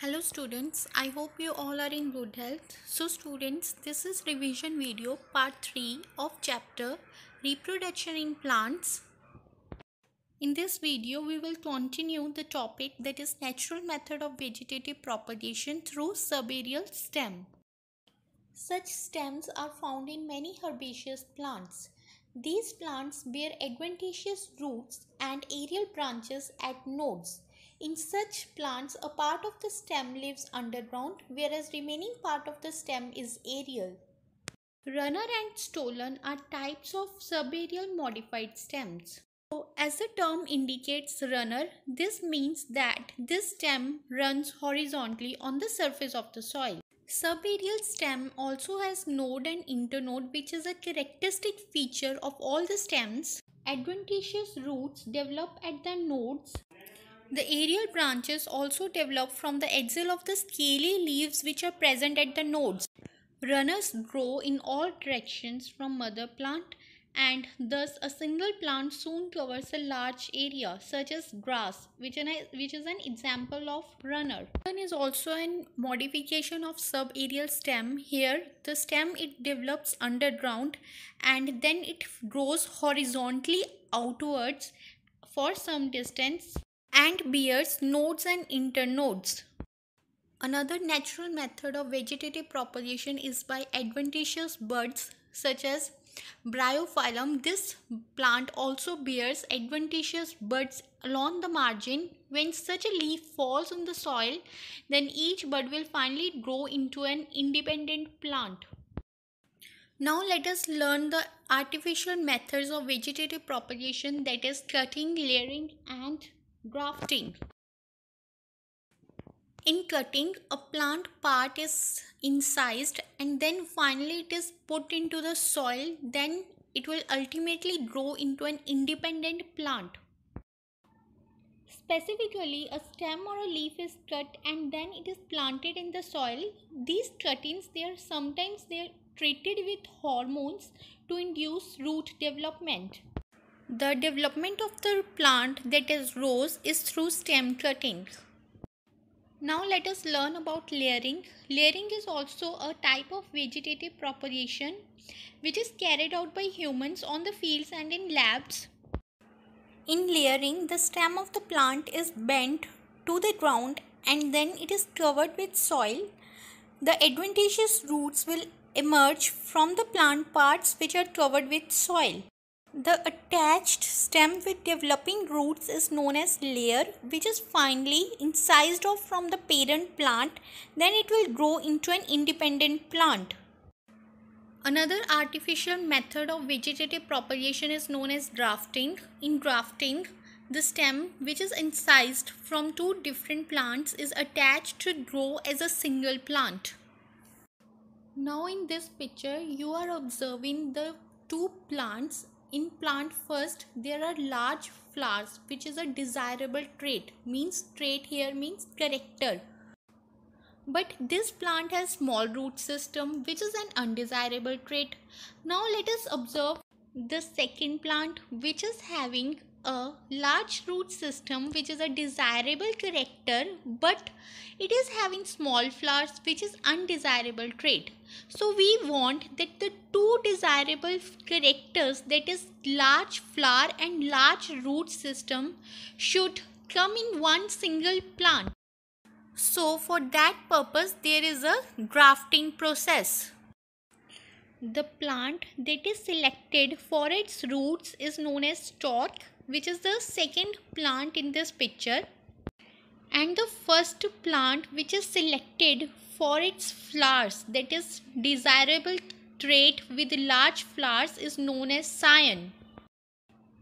hello students i hope you all are in good health so students this is revision video part 3 of chapter reproduction in plants in this video we will continue the topic that is natural method of vegetative propagation through subaerial stem such stems are found in many herbaceous plants these plants bear adventitious roots and aerial branches at nodes in such plants, a part of the stem lives underground, whereas remaining part of the stem is aerial. Runner and stolon are types of subaerial modified stems. So, as the term indicates runner, this means that this stem runs horizontally on the surface of the soil. Subaerial stem also has node and internode which is a characteristic feature of all the stems. Adventitious roots develop at the nodes the aerial branches also develop from the axil of the scaly leaves which are present at the nodes. Runners grow in all directions from mother plant and thus a single plant soon covers a large area such as grass which, an, which is an example of runner. Runner is also a modification of subaerial stem. Here the stem it develops underground and then it grows horizontally outwards for some distance and bears nodes and internodes. Another natural method of vegetative propagation is by adventitious buds such as bryophyllum. This plant also bears adventitious buds along the margin. When such a leaf falls on the soil, then each bud will finally grow into an independent plant. Now let us learn the artificial methods of vegetative propagation that is cutting, layering and grafting in cutting a plant part is incised and then finally it is put into the soil then it will ultimately grow into an independent plant specifically a stem or a leaf is cut and then it is planted in the soil these cuttings they are sometimes they are treated with hormones to induce root development the development of the plant that is rose is through stem cutting. Now let us learn about layering. Layering is also a type of vegetative propagation which is carried out by humans on the fields and in labs. In layering, the stem of the plant is bent to the ground and then it is covered with soil. The adventitious roots will emerge from the plant parts which are covered with soil. The attached stem with developing roots is known as layer which is finally incised off from the parent plant then it will grow into an independent plant. Another artificial method of vegetative propagation is known as grafting. In grafting, the stem which is incised from two different plants is attached to grow as a single plant. Now in this picture you are observing the two plants in plant first there are large flowers which is a desirable trait means trait here means character but this plant has small root system which is an undesirable trait now let us observe the second plant which is having a large root system which is a desirable character but it is having small flowers which is undesirable trait so we want that the two desirable characters that is large flower and large root system should come in one single plant so for that purpose there is a grafting process the plant that is selected for its roots is known as stalk which is the second plant in this picture and the first plant which is selected for its flowers that is desirable trait with large flowers is known as scion.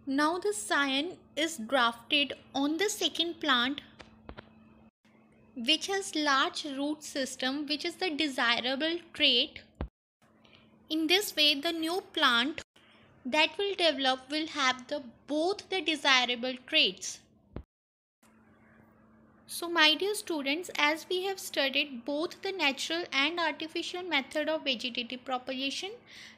Now the scion is grafted on the second plant which has large root system which is the desirable trait in this way, the new plant that will develop will have the, both the desirable traits. So, my dear students, as we have studied both the natural and artificial method of vegetative propagation,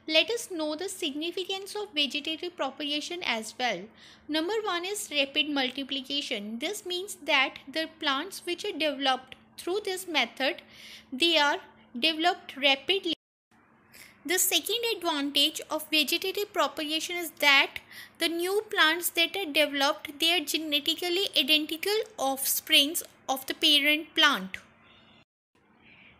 let us know the significance of vegetative propagation as well. Number one is rapid multiplication. This means that the plants which are developed through this method, they are developed rapidly the second advantage of vegetative propagation is that the new plants that are developed they are genetically identical offsprings of the parent plant.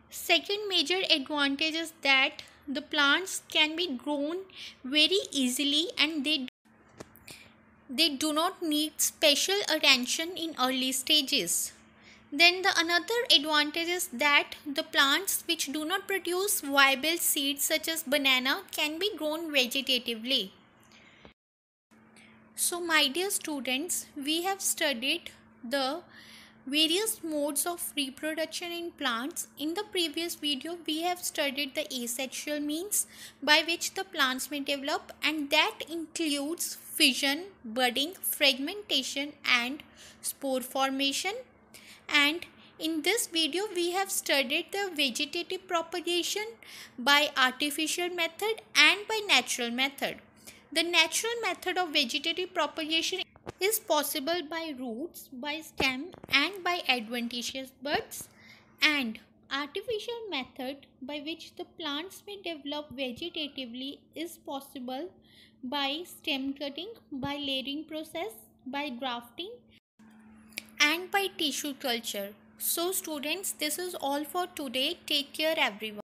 Second major advantage is that the plants can be grown very easily and they they do not need special attention in early stages. Then the another advantage is that the plants which do not produce viable seeds such as banana can be grown vegetatively. So my dear students, we have studied the various modes of reproduction in plants. In the previous video, we have studied the asexual means by which the plants may develop and that includes fission, budding, fragmentation and spore formation and in this video we have studied the vegetative propagation by artificial method and by natural method. The natural method of vegetative propagation is possible by roots, by stem and by adventitious buds and artificial method by which the plants may develop vegetatively is possible by stem cutting, by layering process, by grafting and by tissue culture. So students, this is all for today. Take care everyone.